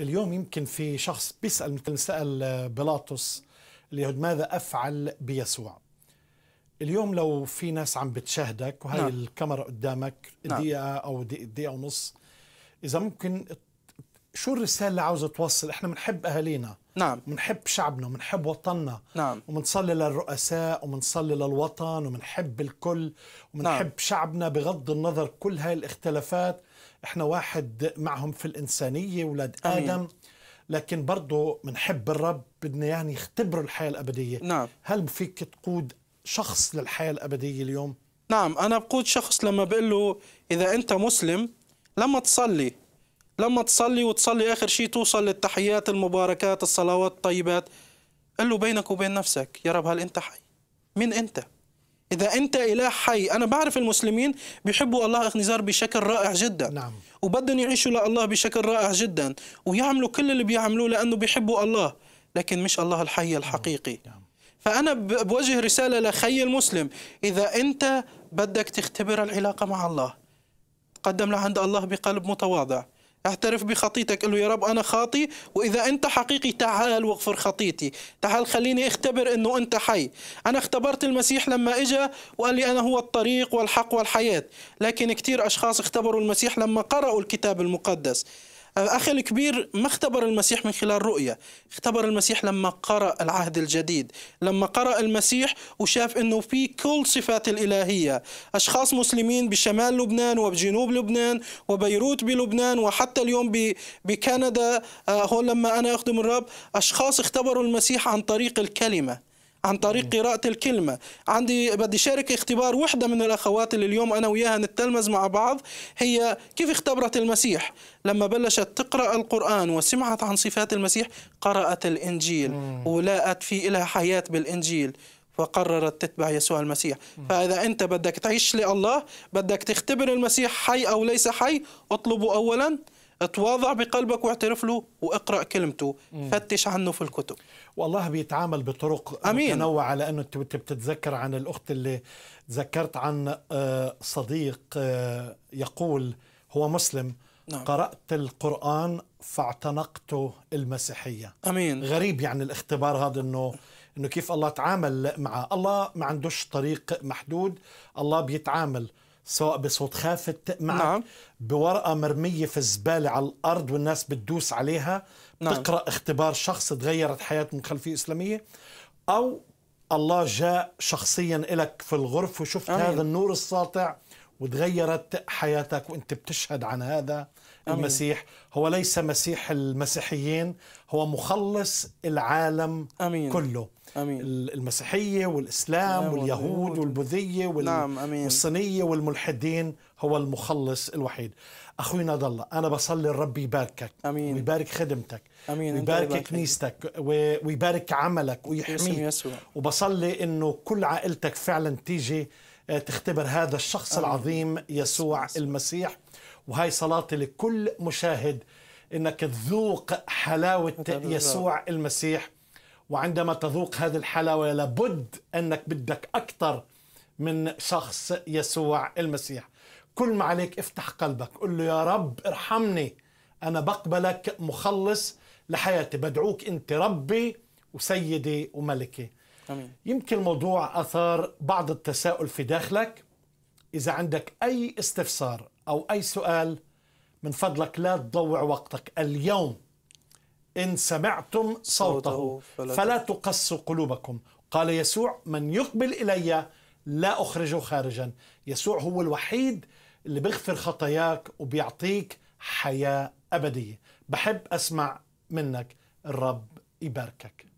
اليوم يمكن في شخص بيسأل مثل سأل آه، بيلاطس اليهود ماذا أفعل بيسوع اليوم لو في ناس عم بتشاهدك وهي نعم. الكاميرا قدامك نعم. دقيقة أو دقيقة ونص إذا ممكن شو الرسالة اللي عاوزة توصل؟ احنا بنحب أهالينا نعم بنحب شعبنا وبنحب وطننا نعم وبنصلي للرؤساء وبنصلي للوطن وبنحب الكل وبنحب نعم. شعبنا بغض النظر كل هاي الاختلافات احنا واحد معهم في الإنسانية ولاد آدم لكن برضه بنحب الرب بدنا يعني يختبروا الحياة الأبدية نعم هل فيك تقود شخص للحياة الأبدية اليوم؟ نعم أنا بقود شخص لما بقول له إذا أنت مسلم لما تصلي لما تصلي وتصلي آخر شيء توصل للتحيات المباركات الصلوات الطيبات قل له بينك وبين نفسك يا رب هل أنت حي مين أنت إذا أنت إله حي أنا بعرف المسلمين بيحبوا الله أخنزار بشكل رائع جدا نعم. وبدهم يعيشوا لله بشكل رائع جدا ويعملوا كل اللي بيعملوه لأنه بيحبوا الله لكن مش الله الحي نعم. الحقيقي نعم. فأنا بوجه رسالة لخي المسلم إذا أنت بدك تختبر العلاقة مع الله تقدم لعند الله بقلب متواضع اعترف بخطيتك قل له يا رب أنا خاطي وإذا أنت حقيقي تعال واغفر خطيتي تعال خليني اختبر أنه أنت حي أنا اختبرت المسيح لما إجا وقال لي أنا هو الطريق والحق والحياة لكن كثير أشخاص اختبروا المسيح لما قرأوا الكتاب المقدس أخي الكبير ما اختبر المسيح من خلال رؤية اختبر المسيح لما قرأ العهد الجديد لما قرأ المسيح وشاف أنه في كل صفات الإلهية أشخاص مسلمين بشمال لبنان وبجنوب لبنان وبيروت بلبنان وحتى اليوم بكندا آه، هون لما أنا أخدم الرب أشخاص اختبروا المسيح عن طريق الكلمة عن طريق قراءة الكلمة عندي بدي شارك اختبار وحدة من الأخوات اللي اليوم أنا وياها نتلمذ مع بعض هي كيف اختبرت المسيح لما بلشت تقرأ القرآن وسمعت عن صفات المسيح قرأت الإنجيل ولاقت في إلها حياة بالإنجيل فقررت تتبع يسوع المسيح فإذا أنت بدك تعيش لله بدك تختبر المسيح حي أو ليس حي اطلبه أولاً تواضع بقلبك واعترف له واقرا كلمته مم. فتش عنه في الكتب والله بيتعامل بطرق أمين. متنوعه على انه انت بتتذكر عن الاخت اللي ذكرت عن آه، صديق آه، يقول هو مسلم نعم. قرات القران فاعتنقت المسيحيه امين غريب يعني الاختبار هذا انه انه كيف الله تعامل معه الله ما عندوش طريق محدود الله بيتعامل سواء بصوت خافت معك نعم. بورقه مرميه في الزباله على الارض والناس بتدوس عليها نعم. تقرا اختبار شخص تغيرت حياته من خلفيه اسلاميه او الله جاء شخصيا لك في الغرف وشفت أمين. هذا النور الساطع وتغيرت حياتك وانت بتشهد عن هذا المسيح هو ليس مسيح المسيحيين هو مخلص العالم أمين. كله أمين. المسيحية والإسلام نعم واليهود والبوذية وال... نعم أمين. والصينية والملحدين هو المخلص الوحيد أخوي نضال الله أنا بصلي الرب يباركك أمين. ويبارك خدمتك أمين. ويبارك كنيستك ويبارك عملك ويحميك يسوع. وبصلي أنه كل عائلتك فعلا تيجي آه، تختبر هذا الشخص آه. العظيم يسوع المسيح وهي صلاتي لكل مشاهد انك تذوق حلاوه يسوع المسيح وعندما تذوق هذه الحلاوه لابد انك بدك اكثر من شخص يسوع المسيح كل ما عليك افتح قلبك قل له يا رب ارحمني انا بقبلك مخلص لحياتي بدعوك انت ربي وسيدي وملكي أمين. يمكن الموضوع أثار بعض التساؤل في داخلك إذا عندك أي استفسار أو أي سؤال من فضلك لا تضوع وقتك اليوم إن سمعتم صوته فلا تقسوا قلوبكم قال يسوع من يقبل إلي لا أخرجه خارجا يسوع هو الوحيد اللي بيغفر خطاياك وبيعطيك حياة أبدية بحب أسمع منك الرب يباركك